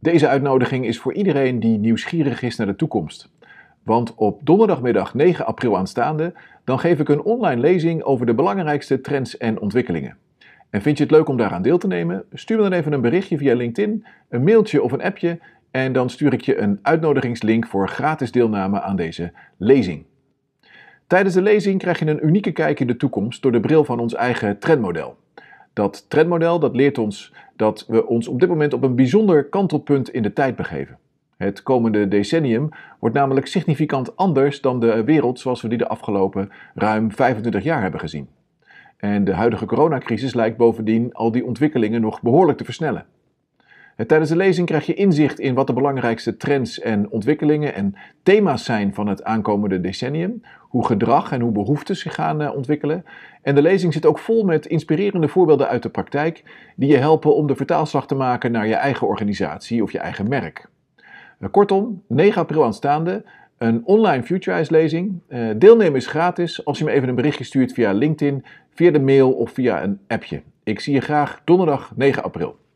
Deze uitnodiging is voor iedereen die nieuwsgierig is naar de toekomst. Want op donderdagmiddag 9 april aanstaande, dan geef ik een online lezing over de belangrijkste trends en ontwikkelingen. En vind je het leuk om daaraan deel te nemen? Stuur me dan even een berichtje via LinkedIn, een mailtje of een appje en dan stuur ik je een uitnodigingslink voor gratis deelname aan deze lezing. Tijdens de lezing krijg je een unieke kijk in de toekomst door de bril van ons eigen trendmodel. Dat trendmodel dat leert ons dat we ons op dit moment op een bijzonder kantelpunt in de tijd begeven. Het komende decennium wordt namelijk significant anders dan de wereld zoals we die de afgelopen ruim 25 jaar hebben gezien. En de huidige coronacrisis lijkt bovendien al die ontwikkelingen nog behoorlijk te versnellen. Eh, tijdens de lezing krijg je inzicht in wat de belangrijkste trends en ontwikkelingen en thema's zijn van het aankomende decennium. Hoe gedrag en hoe behoeftes zich gaan eh, ontwikkelen. En de lezing zit ook vol met inspirerende voorbeelden uit de praktijk die je helpen om de vertaalslag te maken naar je eigen organisatie of je eigen merk. Eh, kortom, 9 april aanstaande een online Futurize lezing. Deelnemen is gratis als je me even een berichtje stuurt via LinkedIn, via de mail of via een appje. Ik zie je graag donderdag 9 april.